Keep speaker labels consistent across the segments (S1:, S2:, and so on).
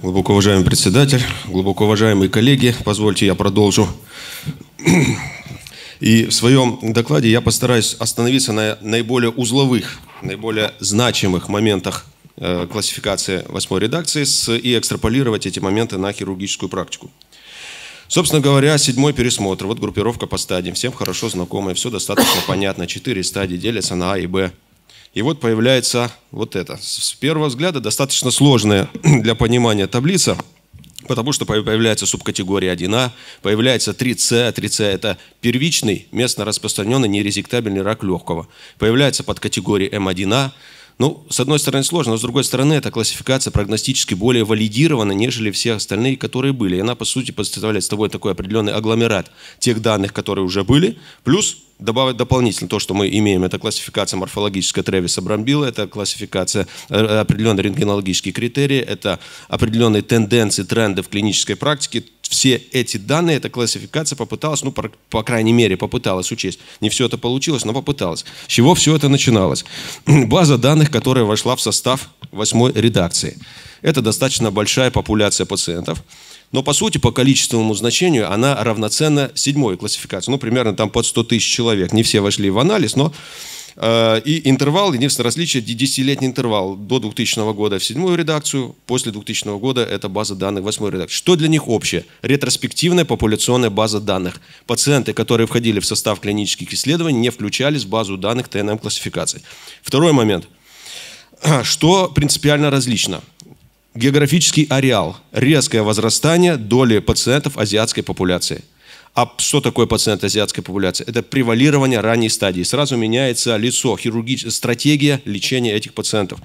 S1: Глубоко уважаемый председатель, глубоко уважаемые коллеги, позвольте я продолжу. И в своем докладе я постараюсь остановиться на наиболее узловых, наиболее значимых моментах э, классификации восьмой редакции и экстраполировать эти моменты на хирургическую практику. Собственно говоря, седьмой пересмотр. Вот группировка по стадиям. Всем хорошо знакомая, все достаточно понятно. Четыре стадии делятся на А и Б. И вот появляется вот это. С первого взгляда достаточно сложная для понимания таблица, потому что появляется субкатегория 1А, появляется 3С, 3С – это первичный, местно распространенный нерезектабельный рак легкого. Появляется подкатегория М1А, ну, с одной стороны, сложно, но с другой стороны, эта классификация прогностически более валидирована, нежели все остальные, которые были. И она, по сути, представляет собой такой определенный агломерат тех данных, которые уже были, плюс добавить дополнительно то, что мы имеем, это классификация морфологическая Тревиса Брамбила, это классификация э, определенные рентгенологические критерии, это определенные тенденции, тренды в клинической практике. Все эти данные эта классификация попыталась, ну, по, по крайней мере, попыталась учесть. Не все это получилось, но попыталась. С чего все это начиналось? База данных, которая вошла в состав восьмой редакции. Это достаточно большая популяция пациентов. Но по сути, по количественному значению, она равноценна седьмой классификации. Ну, примерно там под 100 тысяч человек. Не все вошли в анализ, но э, и интервал, единственное различие, 10-летний интервал до 2000 года в седьмую редакцию, после 2000 года это база данных восьмую редакцию. Что для них общее? Ретроспективная популяционная база данных. Пациенты, которые входили в состав клинических исследований, не включались в базу данных ТНМ классификации. Второй момент. Что принципиально различно – географический ареал, резкое возрастание доли пациентов азиатской популяции. А что такое пациент азиатской популяции? Это превалирование ранней стадии. Сразу меняется лицо, хирургическая стратегия лечения этих пациентов.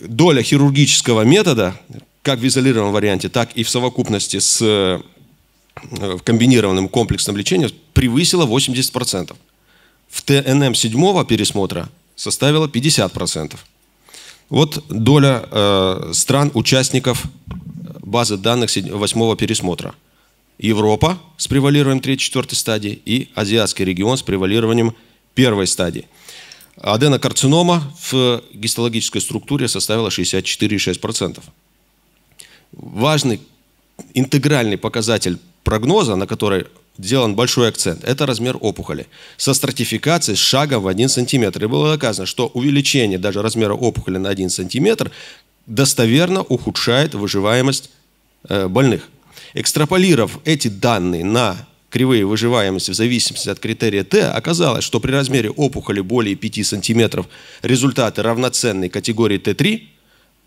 S1: Доля хирургического метода, как в изолированном варианте, так и в совокупности с э, комбинированным комплексным лечением, превысила 80%. В ТНМ седьмого пересмотра составила 50%. Вот доля э, стран-участников базы данных восьмого пересмотра. Европа с превалированием 3 четвертой стадии и азиатский регион с превалированием первой стадии. Аденокарцинома в гистологической структуре составила 64,6%. Важный интегральный показатель прогноза, на который делан большой акцент, это размер опухоли. Со стратификацией с шагом в 1 см. И было доказано, что увеличение даже размера опухоли на 1 см достоверно ухудшает выживаемость э, больных. Экстраполировав эти данные на кривые выживаемости в зависимости от критерия Т, оказалось, что при размере опухоли более 5 см результаты равноценны категории Т3,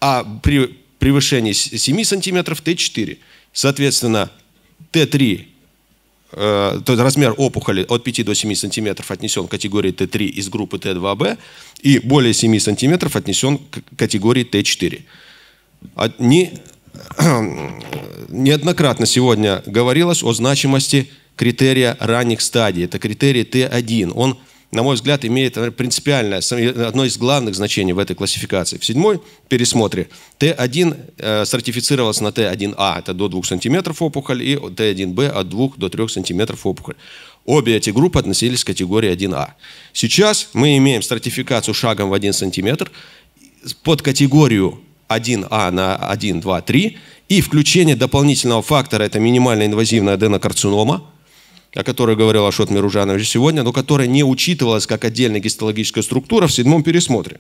S1: а при превышении 7 см Т4. Соответственно, Т3 Э, то есть размер опухоли от 5 до 7 сантиметров отнесен к категории Т3 из группы Т2Б и более 7 сантиметров отнесен к категории Т4. Одни, а неоднократно сегодня говорилось о значимости критерия ранних стадий. Это критерий Т1. Он на мой взгляд, имеет наверное, принципиальное, одно из главных значений в этой классификации. В седьмой пересмотре Т1 э, сертифицировался на Т1А, это до 2 см опухоль, и Т1Б от 2 до 3 см опухоль. Обе эти группы относились к категории 1А. Сейчас мы имеем стратификацию шагом в 1 см под категорию 1А на 1, 2, 3 и включение дополнительного фактора, это минимально инвазивная аденокарцинома, о которой говорил Ашот Миружанович сегодня, но которая не учитывалась как отдельная гистологическая структура в седьмом пересмотре.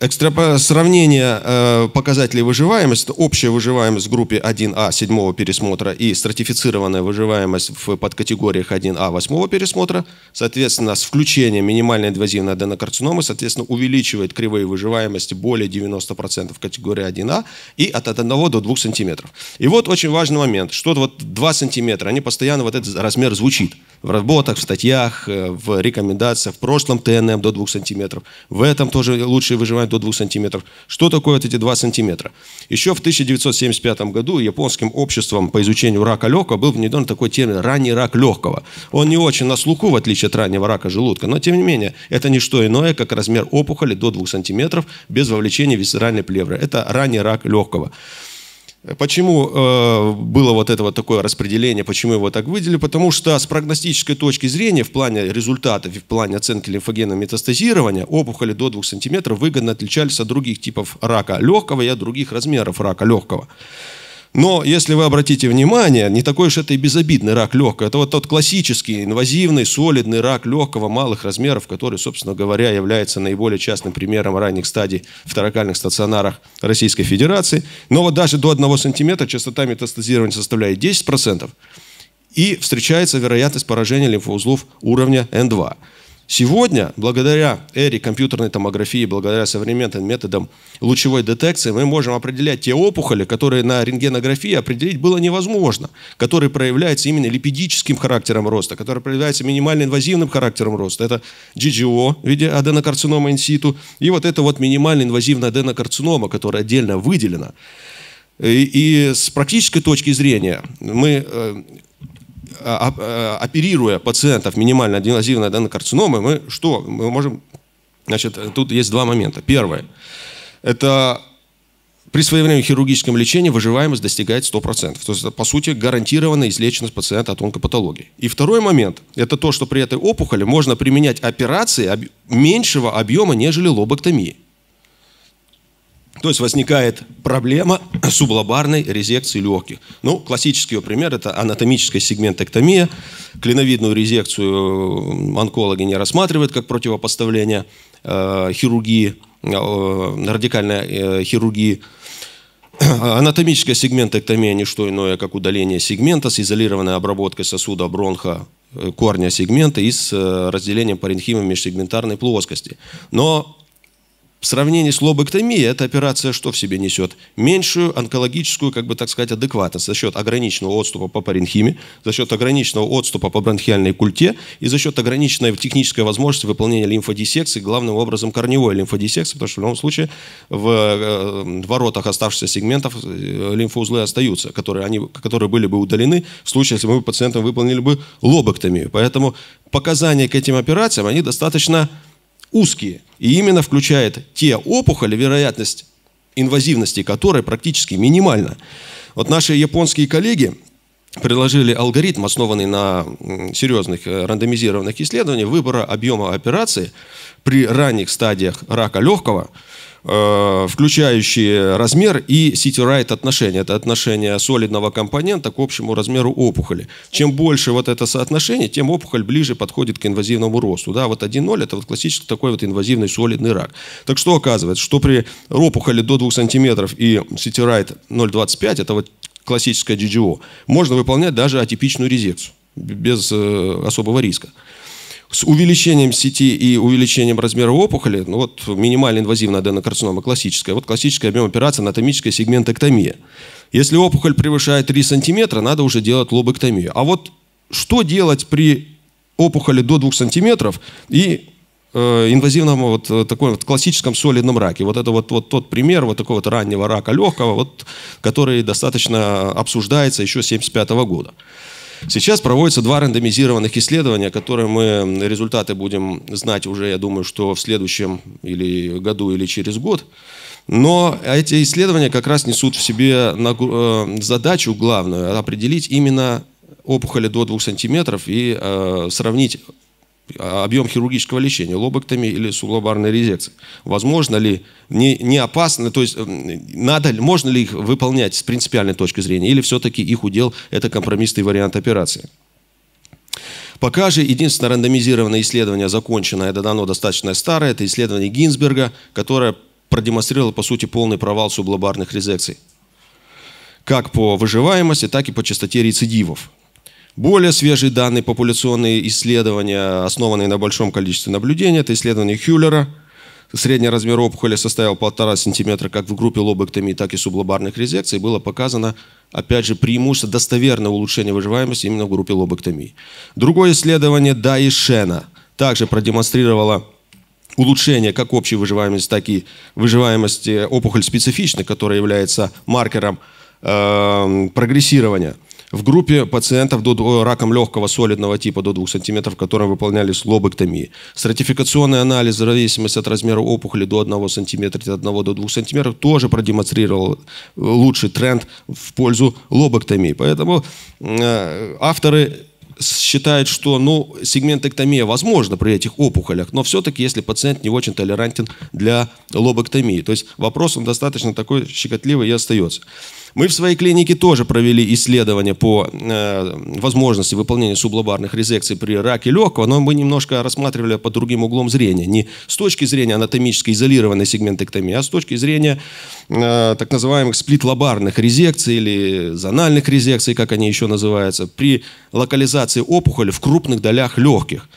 S1: Экстрап... Сравнение э, показателей выживаемости, общая выживаемость в группе 1А седьмого пересмотра и стратифицированная выживаемость в подкатегориях 1А восьмого пересмотра, соответственно, с включением минимальной инвазивной аденокарциномы, соответственно, увеличивает кривые выживаемости более 90% в категории 1А и от 1 до 2 см. И вот очень важный момент, что вот 2 см, они постоянно, вот этот размер звучит в работах, в статьях, э, в рекомендациях. В прошлом ТНМ до 2 сантиметров. В этом тоже лучше выживать до 2 сантиметров. Что такое вот эти 2 сантиметра? Еще в 1975 году японским обществом по изучению рака легкого был внедрен такой термин «ранний рак легкого». Он не очень на слуху, в отличие от раннего рака желудка, но тем не менее, это не что иное, как размер опухоли до 2 сантиметров без вовлечения висцеральной плевры. Это ранний рак легкого. Почему э, было вот это вот такое распределение, почему его так выделили? Потому что с прогностической точки зрения, в плане результатов и в плане оценки лимфогенного метастазирования, опухоли до 2 см выгодно отличались от других типов рака легкого и от других размеров рака легкого. Но если вы обратите внимание, не такой уж это и безобидный рак легкого. Это вот тот классический инвазивный солидный рак легкого малых размеров, который, собственно говоря, является наиболее частным примером ранних стадий в таракальных стационарах Российской Федерации. Но вот даже до 1 см частота метастазирования составляет 10%. И встречается вероятность поражения лимфоузлов уровня N2. Сегодня, благодаря эре компьютерной томографии, благодаря современным методам лучевой детекции, мы можем определять те опухоли, которые на рентгенографии определить было невозможно, которые проявляются именно липидическим характером роста, которые проявляются минимально-инвазивным характером роста. Это GGO в виде аденокарцинома инситу и вот это вот минимально-инвазивная аденокарцинома, которая отдельно выделена. И, и с практической точки зрения мы э, а, а, а, оперируя пациентов минимально аденозивной аденокарциномы, мы что? Мы можем... Значит, тут есть два момента. Первое. Это при своевременном хирургическом лечении выживаемость достигает 100%. То есть, по сути, гарантированная излеченность пациента от онкопатологии. И второй момент – это то, что при этой опухоли можно применять операции меньшего объема, нежели лоботомии. То есть возникает проблема сублобарной резекции легких. Ну, классический его пример – это анатомическая сегментэктомия, Клиновидную резекцию онкологи не рассматривают как противопоставление э, хирургии, э, радикальной э, хирургии. Анатомическая сегментэктомия не что иное, как удаление сегмента с изолированной обработкой сосуда бронха э, корня сегмента и с э, разделением паренхима межсегментарной плоскости. Но в сравнении с лобэктомией эта операция что в себе несет? Меньшую онкологическую, как бы так сказать, адекватность за счет ограниченного отступа по паренхиме, за счет ограниченного отступа по бронхиальной культе и за счет ограниченной технической возможности выполнения лимфодиссекции, главным образом корневой лимфодиссекции, потому что в любом случае в э, воротах оставшихся сегментов э, лимфоузлы остаются, которые, они, которые были бы удалены в случае, если мы пациентам выполнили бы лобэктомию. Поэтому показания к этим операциям, они достаточно узкие. И именно включает те опухоли, вероятность инвазивности которой практически минимальна. Вот наши японские коллеги предложили алгоритм, основанный на серьезных э, рандомизированных исследованиях выбора объема операции при ранних стадиях рака легкого – Э, включающие размер и city-right отношение. Это отношение солидного компонента к общему размеру опухоли. Чем больше вот это соотношение, тем опухоль ближе подходит к инвазивному росту. Да, вот 1,0 это вот классический такой вот инвазивный солидный рак. Так что оказывается, что при опухоли до 2 см и city-right 0,25, это вот классическое GGO, можно выполнять даже атипичную резекцию без э, особого риска. С увеличением сети и увеличением размера опухоли, ну вот минимально инвазивная аденокарцинома классическая, вот классическая объем операции анатомическая сегментэктомия. Если опухоль превышает 3 сантиметра, надо уже делать лобэктомию. А вот что делать при опухоли до 2 сантиметров и э, инвазивном вот э, таком вот классическом солидном раке. Вот это вот, вот тот пример вот такого вот раннего рака легкого, вот, который достаточно обсуждается еще 1975 -го года. Сейчас проводятся два рандомизированных исследования, которые мы результаты будем знать уже, я думаю, что в следующем или году, или через год. Но эти исследования как раз несут в себе э, задачу главную – определить именно опухоли до 2 сантиметров и э, сравнить объем хирургического лечения, лобоктомии или сублобарной резекции. Возможно ли, не, не опасно, то есть надо, можно ли их выполнять с принципиальной точки зрения, или все-таки их удел – это компромиссный вариант операции. Пока же единственное рандомизированное исследование закончено, это дано достаточно старое, это исследование Гинзберга, которое продемонстрировало, по сути, полный провал сублобарных резекций как по выживаемости, так и по частоте рецидивов. Более свежие данные популяционные исследования, основанные на большом количестве наблюдений, это исследование Хюллера. Средний размер опухоли составил 1,5 см как в группе лобэктомии, так и сублобарных резекций. Было показано, опять же, преимущество достоверное улучшение выживаемости именно в группе лобэктомии. Другое исследование Дайшена также продемонстрировало улучшение как общей выживаемости, так и выживаемости опухоль специфичной, которая является маркером э, прогрессирования – в группе пациентов до, раком легкого солидного типа до 2 см, которым выполнялись лобэктомии. Стратификационный анализ в зависимости от размера опухоли до 1 см, от 1 до 2 см тоже продемонстрировал э, лучший тренд в пользу лобэктомии. Поэтому э, авторы считают, что ну, сегментэктомия возможна при этих опухолях, но все-таки если пациент не очень толерантен для лобэктомии. То есть вопрос он достаточно такой щекотливый и остается. Мы в своей клинике тоже провели исследование по э, возможности выполнения сублобарных резекций при раке легкого, но мы немножко рассматривали под другим углом зрения. Не с точки зрения анатомически изолированной сегментэктомии, а с точки зрения э, так называемых сплитлобарных резекций или зональных резекций, как они еще называются, при локализации опухоли в крупных долях легких.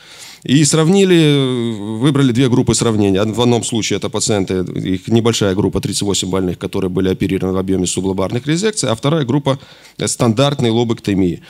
S1: И сравнили, выбрали две группы сравнения. В одном случае это пациенты, их небольшая группа, 38 больных, которые были оперированы в объеме сублобарных резекций, а вторая группа – стандартной лобэктомии.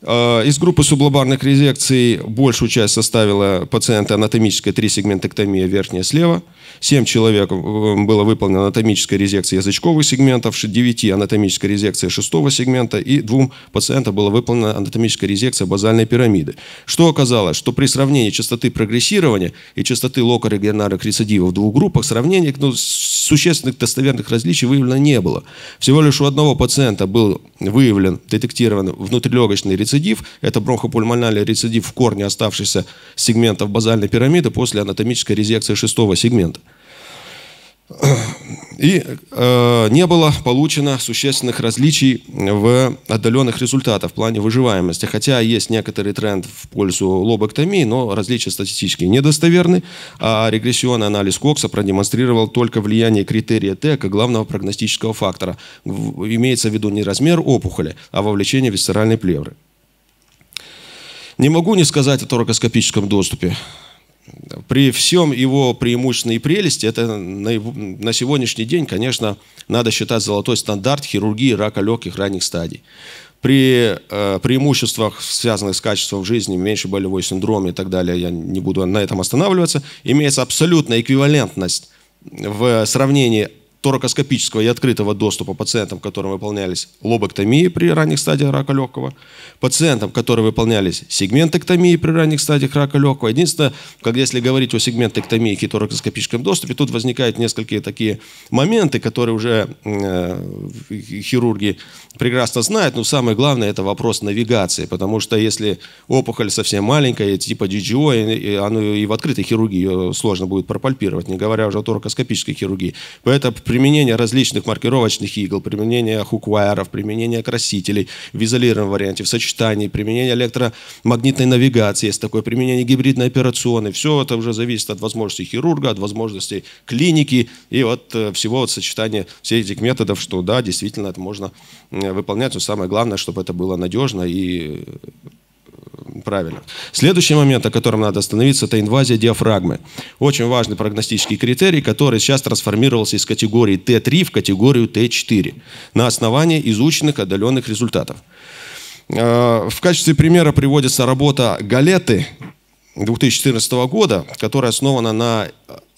S1: Э, из группы сублобарных резекций большую часть составила пациенты анатомическая трисегментэктомия верхняя слева. семь человек э, было выполнено анатомической резекции язычковых сегментов, девяти анатомическая резекция шестого сегмента и двум пациентам была выполнена анатомическая резекция базальной пирамиды. Что оказалось? Что при сравнении частоты прогрессирования и частоты локорегионарных рецидивов в двух группах сравнений ну, существенных достоверных различий выявлено не было. Всего лишь у одного пациента был выявлен, детектирован внутрилегочный рецидив рецидив. Это бронхопульмональный рецидив в корне оставшихся сегментов базальной пирамиды после анатомической резекции шестого сегмента. И э, не было получено существенных различий в отдаленных результатах в плане выживаемости. Хотя есть некоторый тренд в пользу лобэктомии, но различия статистически недостоверны. А регрессионный анализ Кокса продемонстрировал только влияние критерия Т как главного прогностического фактора. Имеется в виду не размер опухоли, а вовлечение висцеральной плевры. Не могу не сказать о торакоскопическом доступе. При всем его преимущественной прелести, это на, на сегодняшний день, конечно, надо считать золотой стандарт хирургии рака легких ранних стадий. При э, преимуществах, связанных с качеством жизни, меньше болевой синдром и так далее, я не буду на этом останавливаться, имеется абсолютная эквивалентность в сравнении торакоскопического и открытого доступа пациентам, которым выполнялись лобоктомии при ранних стадиях рака легкого, пациентам, которые выполнялись сегментэктомии при ранних стадиях рака легкого. Единственное, как если говорить о сегментоктомии и торакоскопическом доступе, тут возникают несколько такие моменты, которые уже э, хирурги прекрасно знают, но самое главное – это вопрос навигации, потому что если опухоль совсем маленькая, типа DGO, оно и в открытой хирургии сложно будет пропальпировать, не говоря уже о торакоскопической хирургии. Поэтому при применение различных маркировочных игл, применение хуквайеров, применение красителей в изолированном варианте, в сочетании, применение электромагнитной навигации, есть такое применение гибридной операционной. Все это уже зависит от возможностей хирурга, от возможностей клиники и от э, всего от сочетания всех этих методов, что да, действительно это можно э, выполнять. Но самое главное, чтобы это было надежно и э, правильно. Следующий момент, о котором надо остановиться, это инвазия диафрагмы. Очень важный прогностический критерий, который сейчас трансформировался из категории Т3 в категорию Т4 на основании изученных отдаленных результатов. Э, в качестве примера приводится работа Галеты 2014 года, которая основана на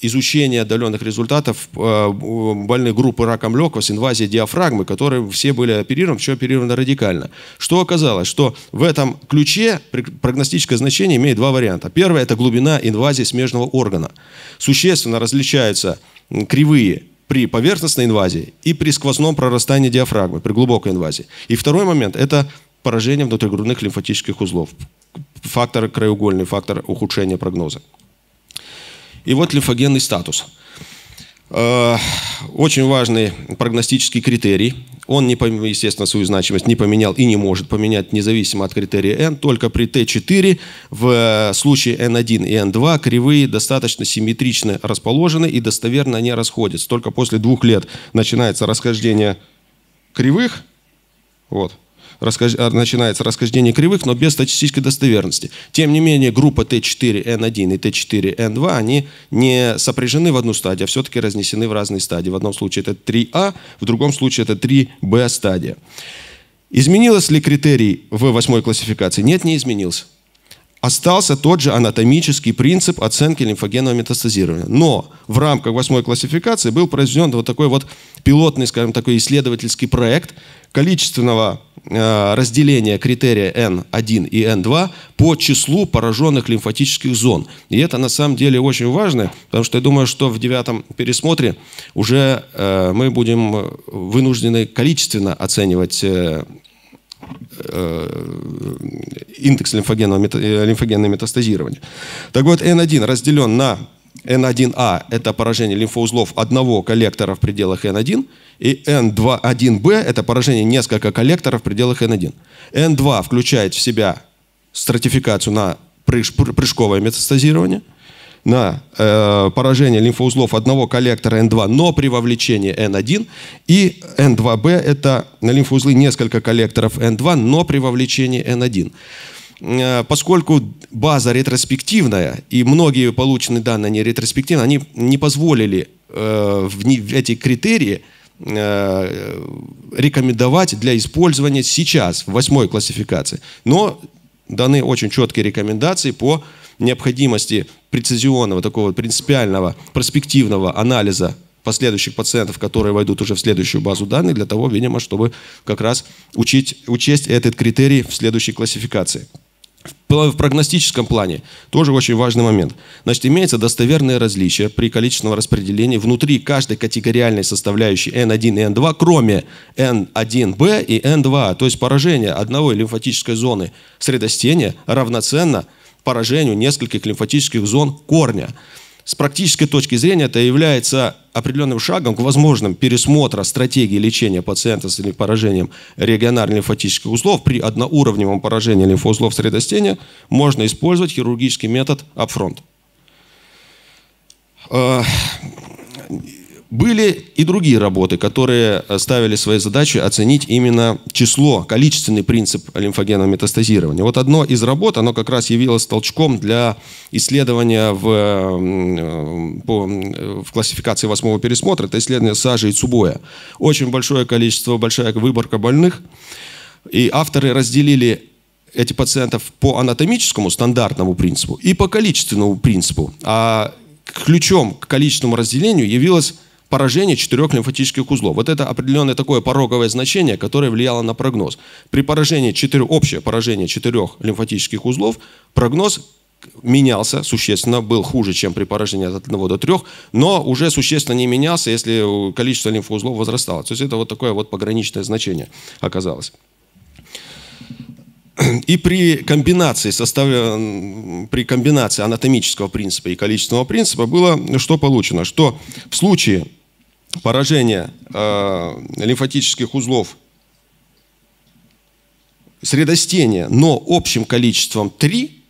S1: изучении отдаленных результатов э, больной группы раком легкого с инвазией диафрагмы, которые все были оперированы, все оперировано радикально. Что оказалось? Что в этом ключе прогностическое значение имеет два варианта. Первое – это глубина инвазии смежного органа. Существенно различаются кривые при поверхностной инвазии и при сквозном прорастании диафрагмы, при глубокой инвазии. И второй момент – это поражение внутригрудных лимфатических узлов фактор краеугольный, фактор ухудшения прогноза. И вот лимфогенный статус. Э, очень важный прогностический критерий. Он, не, естественно, свою значимость не поменял и не может поменять, независимо от критерия N. Только при T4 в случае N1 и N2 кривые достаточно симметрично расположены и достоверно они расходятся. Только после двух лет начинается расхождение кривых. Вот. А, начинается расхождение кривых, но без статистической достоверности. Тем не менее, группа Т4Н1 и Т4Н2, они не сопряжены в одну стадию, а все-таки разнесены в разные стадии. В одном случае это 3А, в другом случае это 3Б стадия. Изменилась ли критерий в восьмой классификации? Нет, не изменился. Остался тот же анатомический принцип оценки лимфогенного метастазирования. Но в рамках восьмой классификации был произведен вот такой вот пилотный, скажем, такой исследовательский проект количественного Э, разделение критерия N1 и N2 по числу пораженных лимфатических зон. И это на самом деле очень важно, потому что я думаю, что в девятом пересмотре уже э, мы будем э, вынуждены количественно оценивать индекс лимфогенного, лимфогенного метастазирования. Так вот, N1 разделен на N1A а – это поражение лимфоузлов одного коллектора в пределах N1, и N21B – это поражение нескольких коллекторов в пределах N1. N2 включает в себя стратификацию на прыжковое метастазирование, на э, поражение лимфоузлов одного коллектора N2, но при вовлечении N1, и N2B – это на лимфоузлы несколько коллекторов N2, но при вовлечении N1. Э, поскольку база ретроспективная, и многие полученные данные не ретроспективны, они не позволили э, в эти критерии э, рекомендовать для использования сейчас, в восьмой классификации. Но даны очень четкие рекомендации по необходимости прецизионного, такого принципиального, проспективного анализа последующих пациентов, которые войдут уже в следующую базу данных, для того, видимо, чтобы как раз учить, учесть этот критерий в следующей классификации в прогностическом плане тоже очень важный момент. Значит, имеется достоверное различие при количественном распределении внутри каждой категориальной составляющей N1 и N2, кроме N1b и N2. А. То есть поражение одного лимфатической зоны средостения равноценно поражению нескольких лимфатических зон корня с практической точки зрения это является определенным шагом к возможным пересмотра стратегии лечения пациента с поражением регионарных лимфатических узлов при одноуровневом поражении лимфоузлов средостения можно использовать хирургический метод апфронт были и другие работы, которые э, ставили своей задачей оценить именно число, количественный принцип лимфогенного метастазирования. Вот одно из работ, оно как раз явилось толчком для исследования в, э, э, по, в классификации восьмого пересмотра, это исследование Сажи и Цубоя. Очень большое количество, большая выборка больных. И авторы разделили эти пациентов по анатомическому стандартному принципу и по количественному принципу. А ключом к количественному разделению явилось поражение четырех лимфатических узлов. Вот это определенное такое пороговое значение, которое влияло на прогноз. При поражении четырех, общее поражение четырех лимфатических узлов прогноз менялся существенно, был хуже, чем при поражении от 1 до 3, но уже существенно не менялся, если количество лимфоузлов возрастало. То есть это вот такое вот пограничное значение оказалось. И при комбинации, состав... при комбинации анатомического принципа и количественного принципа было что получено? Что в случае поражение э, лимфатических узлов средостения, но общим количеством 3,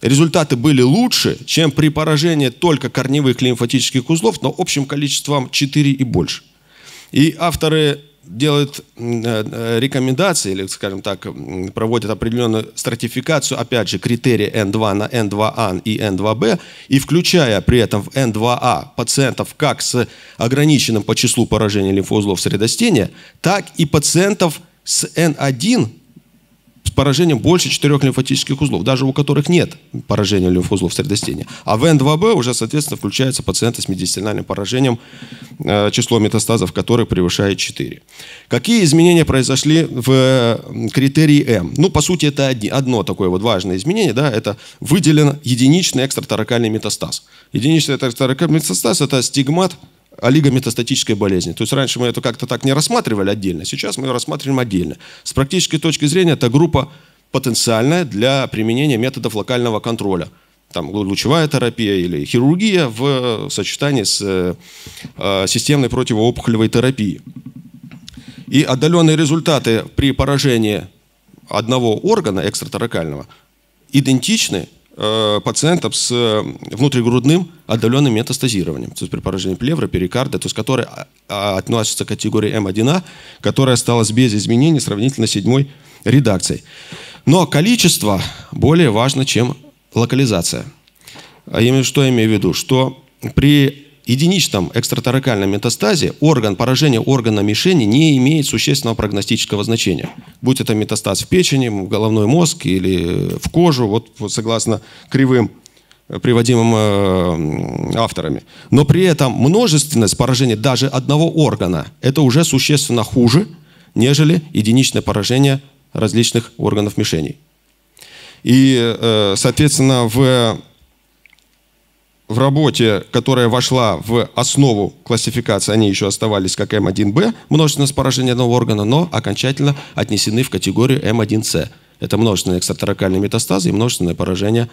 S1: результаты были лучше, чем при поражении только корневых лимфатических узлов, но общим количеством 4 и больше. И авторы делают э, э, рекомендации или, скажем так, проводят определенную стратификацию, опять же, критерии N2 на N2A а и N2B, и включая при этом в N2A а пациентов как с ограниченным по числу поражений лимфоузлов средостения, так и пациентов с N1 поражением больше четырех лимфатических узлов, даже у которых нет поражения лимфоузлов средостения. А в Н2Б уже, соответственно, включаются пациенты с медицинальным поражением, э, число метастазов которых превышает 4. Какие изменения произошли в критерии М? Ну, по сути, это одно такое вот важное изменение, да, это выделен единичный экстраторакальный метастаз. Единичный экстраторакальный метастаз – это стигмат, олигометастатической болезни. То есть раньше мы это как-то так не рассматривали отдельно, сейчас мы ее рассматриваем отдельно. С практической точки зрения это группа потенциальная для применения методов локального контроля. Там лучевая терапия или хирургия в э, сочетании с э, э, системной противоопухолевой терапией. И отдаленные результаты при поражении одного органа экстраторакального идентичны Э, пациентов с э, внутригрудным отдаленным метастазированием, то есть при поражении плевра, перикарда, то есть которые а, а, относятся к категории М1А, которая осталась без изменений сравнительно седьмой редакцией. Но количество более важно, чем локализация. А именно что я имею в виду? Что при единичном экстратаракальном метастазе орган поражения органа мишени не имеет существенного прогностического значения. Будь это метастаз в печени, в головной мозг или в кожу, вот, согласно кривым э, приводимым э, авторами. Но при этом множественность поражения даже одного органа – это уже существенно хуже, нежели единичное поражение различных органов мишеней. И, э, соответственно, в в работе, которая вошла в основу классификации, они еще оставались как М1Б, эм множественное споражение одного органа, но окончательно отнесены в категорию М1С. Эм это множественные экстраторакальные метастазы и множественное поражение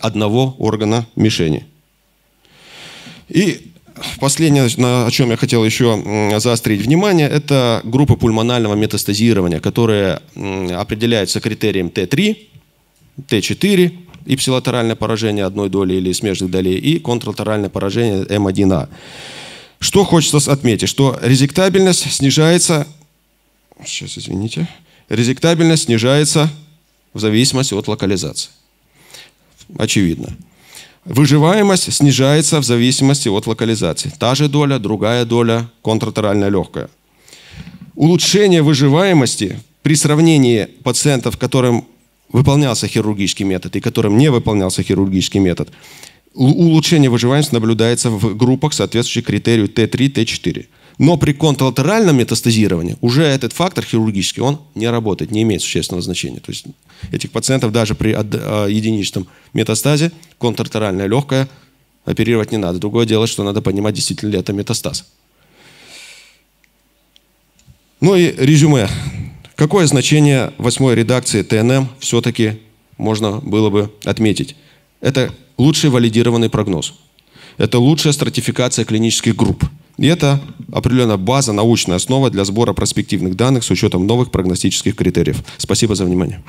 S1: одного органа мишени. И последнее, на чем я хотел еще заострить внимание, это группы пульмонального метастазирования, которые определяются критерием Т3, Т4, ипсилатеральное поражение одной доли или смежных долей и контралатеральное поражение М1А. Эм что хочется отметить, что резектабельность снижается, сейчас извините, резектабельность снижается в зависимости от локализации. Очевидно. Выживаемость снижается в зависимости от локализации. Та же доля, другая доля, контратерально легкая. Улучшение выживаемости при сравнении пациентов, которым выполнялся хирургический метод и которым не выполнялся хирургический метод. Улучшение выживаемости наблюдается в группах, соответствующих критерию Т3, Т4. Но при контрлатеральном метастазировании уже этот фактор хирургический, он не работает, не имеет существенного значения. То есть этих пациентов даже при а, единичном метастазе контрлатеральная легкая оперировать не надо. Другое дело, что надо понимать, действительно ли это метастаз. Ну и резюме Какое значение восьмой редакции ТНМ все-таки можно было бы отметить? Это лучший валидированный прогноз. Это лучшая стратификация клинических групп. И это определенная база, научная основа для сбора проспективных данных с учетом новых прогностических критериев. Спасибо за внимание.